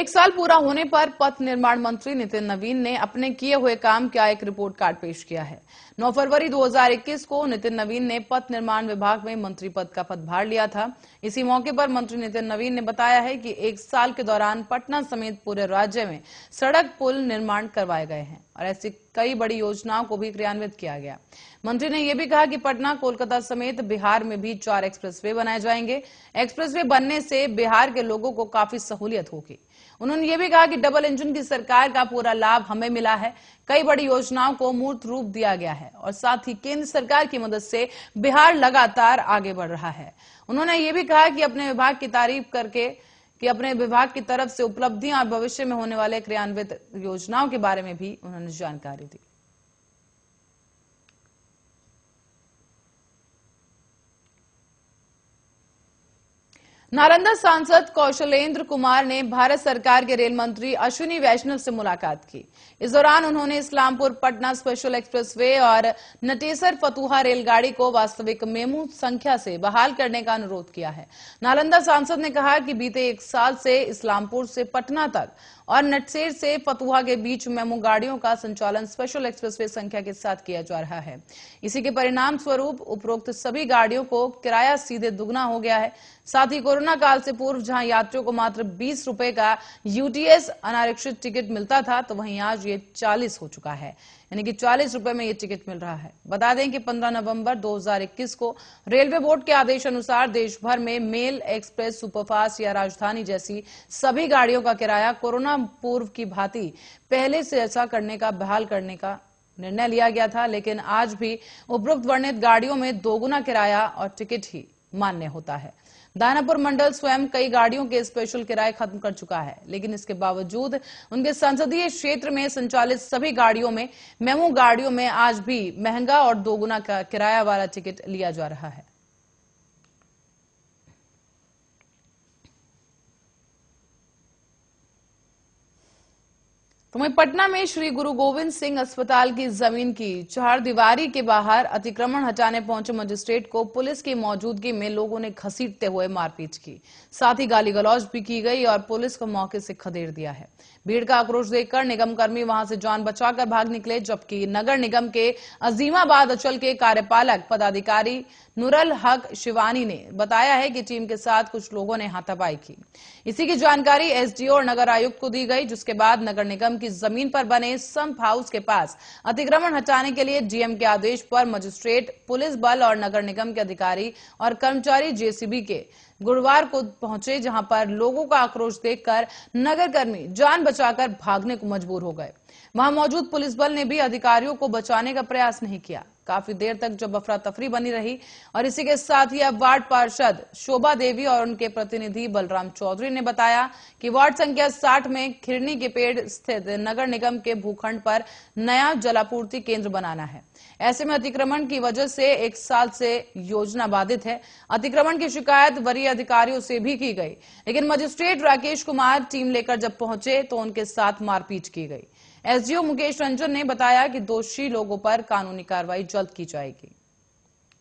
एक साल पूरा होने पर पथ निर्माण मंत्री नितिन नवीन ने अपने किए हुए काम का एक रिपोर्ट कार्ड पेश किया है 9 फरवरी 2021 को नितिन नवीन ने पथ निर्माण विभाग में मंत्री पद का पदभार लिया था इसी मौके पर मंत्री नितिन नवीन ने बताया है कि एक साल के दौरान पटना समेत पूरे राज्य में सड़क पुल निर्माण करवाए गए हैं और ऐसी कई बड़ी योजनाओं को भी क्रियान्वित किया गया मंत्री ने यह भी कहा कि पटना कोलकाता समेत बिहार में भी चार एक्सप्रेसवे बनाए जाएंगे एक्सप्रेसवे बनने से बिहार के लोगों को काफी सहूलियत होगी उन्होंने ये भी कहा कि डबल इंजन की सरकार का पूरा लाभ हमें मिला है कई बड़ी योजनाओं को मूर्त रूप दिया गया है और साथ ही केंद्र सरकार की मदद से बिहार लगातार आगे बढ़ रहा है उन्होंने ये भी कहा कि अपने विभाग की तारीफ करके कि अपने विभाग की तरफ से उपलब्धियां और भविष्य में होने वाले क्रियान्वित योजनाओं के बारे में भी उन्होंने जानकारी दी नालंदा सांसद कौशलेंद्र कुमार ने भारत सरकार के रेल मंत्री अश्विनी वैष्णव से मुलाकात की इस दौरान उन्होंने इस्लामपुर पटना स्पेशल एक्सप्रेसवे और नटेसर फतुहा रेलगाड़ी को वास्तविक मेमू संख्या से बहाल करने का अनुरोध किया है नालंदा सांसद ने कहा कि बीते एक साल से इस्लामपुर से पटना तक और नटसेर से फतुहा के बीच मेमू गाड़ियों का संचालन स्पेशल एक्सप्रेस संख्या के साथ किया जा रहा है इसी के परिणाम स्वरूप उपरोक्त सभी गाड़ियों को किराया सीधे दुगना हो गया है साथ ही कोरोना कोरोना काल से पूर्व जहां यात्रियों को मात्र बीस रुपए का यूटीएस अनारक्षित टिकट मिलता था तो वहीं आज ये चालीस हो चुका है यानी कि चालीस रुपए में ये टिकट मिल रहा है बता दें कि 15 नवंबर 2021 को रेलवे बोर्ड के आदेश अनुसार देश भर में मेल एक्सप्रेस सुपरफास्ट या राजधानी जैसी सभी गाड़ियों का किराया कोरोना पूर्व की भांति पहले से ऐसा करने का बहाल करने का निर्णय लिया गया था लेकिन आज भी उपरोक्त वर्णित गाड़ियों में दोगुना किराया और टिकट ही मान्य होता है दानापुर मंडल स्वयं कई गाड़ियों के स्पेशल किराए खत्म कर चुका है लेकिन इसके बावजूद उनके संसदीय क्षेत्र में संचालित सभी गाड़ियों में मेमू गाड़ियों में आज भी महंगा और दोगुना का किराया वाला टिकट लिया जा रहा है तो वहीं पटना में श्री गुरु गोविंद सिंह अस्पताल की जमीन की चार दीवारी के बाहर अतिक्रमण हटाने पहुंचे मजिस्ट्रेट को पुलिस की मौजूदगी में लोगों ने घसीटते हुए मारपीट की साथ ही गाली गलौज भी की गई और पुलिस को मौके से खदेड़ दिया है भीड़ का आक्रोश देखकर निगम कर्मी वहां से जान बचाकर भाग निकले जबकि नगर निगम के अजीमाबाद अचल के कार्यपालक पदाधिकारी नुरल हक शिवानी ने बताया है कि टीम के साथ कुछ लोगों ने हाथापाई की इसी की जानकारी एसडीओ और नगर आयुक्त को दी गई जिसके बाद नगर निगम की जमीन पर बने संप हाउस के पास अतिक्रमण हटाने के लिए डीएम के आदेश पर मजिस्ट्रेट पुलिस बल और नगर निगम के अधिकारी और कर्मचारी जेसीबी के गुरुवार को पहुंचे जहां पर लोगों का आक्रोश देखकर नगरकर्मी जान बचाकर भागने को मजबूर हो गए वहां मौजूद पुलिस बल ने भी अधिकारियों को बचाने का प्रयास नहीं किया काफी देर तक जब अफरा तफरी बनी रही और इसी के साथ ही अब वार्ड पार्षद शोभा देवी और उनके प्रतिनिधि बलराम चौधरी ने बताया कि वार्ड संख्या 60 में खिरनी के पेड़ स्थित नगर निगम के भूखंड पर नया जलापूर्ति केंद्र बनाना है ऐसे में अतिक्रमण की वजह से एक साल से योजना बाधित है अतिक्रमण की शिकायत वरीय अधिकारियों से भी की गई लेकिन मजिस्ट्रेट राकेश कुमार टीम लेकर जब पहुंचे तो उनके साथ मारपीट की गई एसडीओ मुकेश रंजन ने बताया कि दोषी लोगों पर कानूनी कार्रवाई जल्द की जाएगी